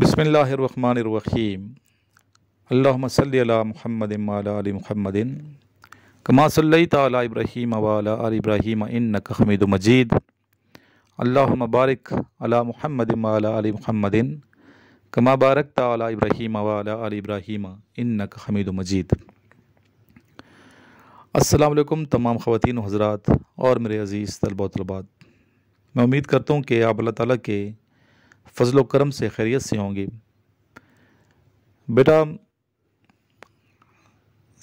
अला अल्लाम सल अला आलि महमदिन कमा सल तब्राहीम अला आलि इब्राहीम इन्नका हमीदु मजीद अल्लाह मबारक अला महमद अला आलि महमदिन कमा बारकता अला इब्राहीम अला आलि इब्राहीम इन्नका हमीदु मजीद असलकम तमाम खवातीन हजरात और मेरे अज़ीज़ तलबा तलबात मैं उम्मीद करता हूँ कि आप अल्लाह ताला के फजल करम से खैरियत से होंगी बेटा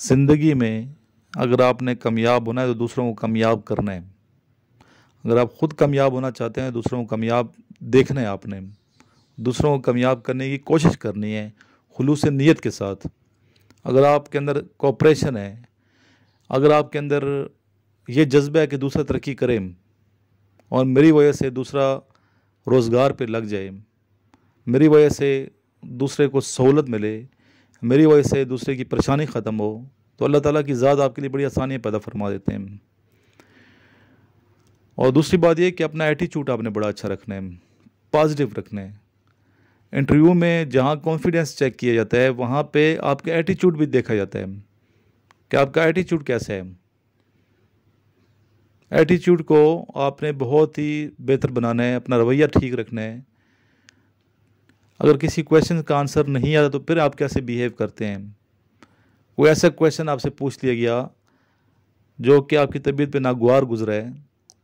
ज़िंदगी में अगर आपने कामयाब होना है तो दूसरों को कामयाब करना है अगर आप ख़ुद कामयाब होना चाहते हैं दूसरों को कामयाब देखना है आपने दूसरों को कामयाब करने की कोशिश करनी है खलूस नीयत के साथ अगर आपके अंदर कोपरेशन है अगर आपके अंदर ये जज्बा है कि दूसरा तरक्की करें और मेरी वजह से दूसरा रोज़गार पे लग जाए मेरी वजह से दूसरे को सहूलत मिले मेरी वजह से दूसरे की परेशानी ख़त्म हो तो अल्लाह ताला की ज़ात आपके लिए बड़ी आसानियाँ पैदा फरमा देते हैं और दूसरी बात यह कि अपना एटीट्यूड आपने बड़ा अच्छा रखना है पॉजिटिव रखना है इंटरव्यू में जहाँ कॉन्फिडेंस चेक किया जाता है वहाँ पे आपका एटीट्यूड भी देखा जाता है कि आपका एटीट्यूड कैसा है एटीट्यूड को आपने बहुत ही बेहतर बनाना है अपना रवैया ठीक रखना है अगर किसी क्वेश्चन का आंसर नहीं आता तो फिर आप कैसे बिहेव करते हैं कोई ऐसा क्वेश्चन आपसे पूछ लिया गया जो कि आपकी तबीयत पे नागवार गुजरा है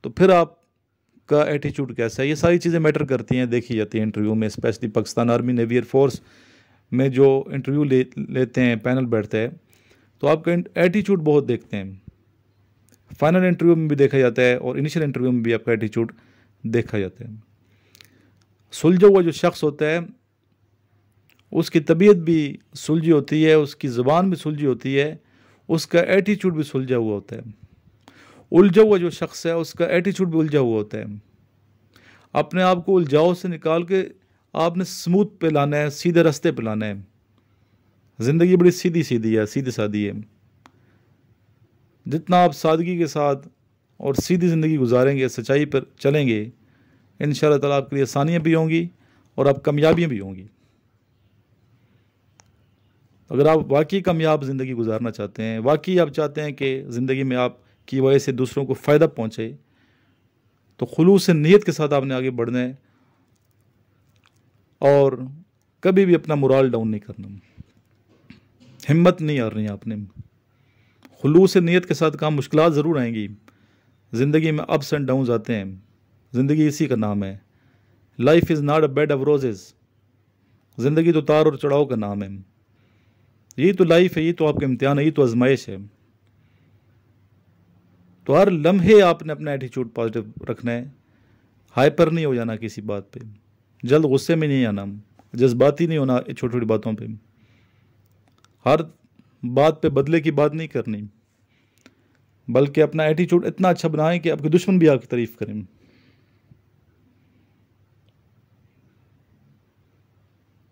तो फिर आपका एटीट्यूड कैसा है ये सारी चीज़ें मैटर करती हैं देखी जाती हैं इंटरव्यू में specially Pakistan army navy air force में जो इंटरव्यू ले लेते हैं पैनल बैठते हैं तो आपका एटीट्यूड बहुत देखते हैं फाइनल इंटरव्यू में भी देखा जाता है और इनिशियल इंटरव्यू में भी आपका एटीट्यूड देखा जाता है सुलझा हुआ जो शख्स होता है उसकी तबीयत भी सुलझी होती है उसकी जबान भी सुलझी होती है उसका एटीट्यूड भी सुलझा हुआ होता है उलझा हुआ जो शख्स है उसका एटीट्यूड भी उलझा हुआ होता है अपने आप को उलझाओ से निकाल के आपने स्मूथ पे लाना है सीधे रास्ते पे लाना है ज़िंदगी बड़ी सीधी सीधी है सीधी सादी है जितना आप सादगी के साथ और सीधी ज़िंदगी गुजारेंगे सच्चाई पर चलेंगे इन ताला आपके लिए आसानियाँ भी होंगी और आप कामयाबियाँ भी होंगी अगर आप वाकई कामयाब ज़िंदगी गुजारना चाहते हैं वाकई आप चाहते हैं कि ज़िंदगी में आप की वजह से दूसरों को फ़ायदा पहुँचे तो खलूस नीयत के साथ आपने आगे बढ़ना है और कभी भी अपना मुराल डाउन नहीं करना हिम्मत नहीं हारनी आपने खलूस नीयत के साथ काम मुश्किल ज़रूर आएंगी ज़िंदगी में अप्स एंड डाउन आते हैं ज़िंदगी इसी का नाम है life is not a bed of roses ज़िंदगी तो तार और चढ़ाव का नाम है यही तो लाइफ है ये तो आपका इम्तहान है ये तो आजमाइश है तो हर लम्हे आपने अपना एटीट्यूड पॉजिटिव रखना है हाइपर नहीं हो जाना किसी बात पे जल्द गुस्से में नहीं आना जज्बाती नहीं होना छोटी छोटी बातों पे हर बात पे बदले की बात नहीं करनी बल्कि अपना एटीट्यूड इतना अच्छा बनाएं कि आपके दुश्मन भी आपकी तारीफ़ करें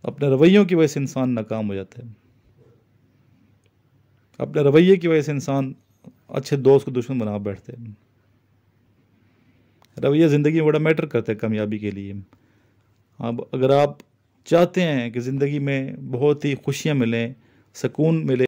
अपने रवैयों की वजह से इंसान नाकाम हो जाता है अपने रवैये की वजह से इंसान अच्छे दोस्त को दुश्मन बना बैठते हैं रवैया ज़िंदगी में बड़ा मैटर करता है कामयाबी के लिए अब अगर आप चाहते हैं कि ज़िंदगी में बहुत ही खुशियाँ मिलें सुकून मिले